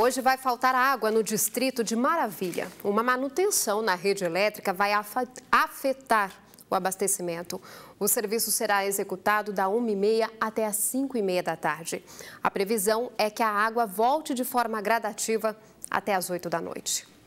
Hoje vai faltar água no distrito de Maravilha. Uma manutenção na rede elétrica vai afetar o abastecimento. O serviço será executado da 1h30 até as 5h30 da tarde. A previsão é que a água volte de forma gradativa até as 8 da noite.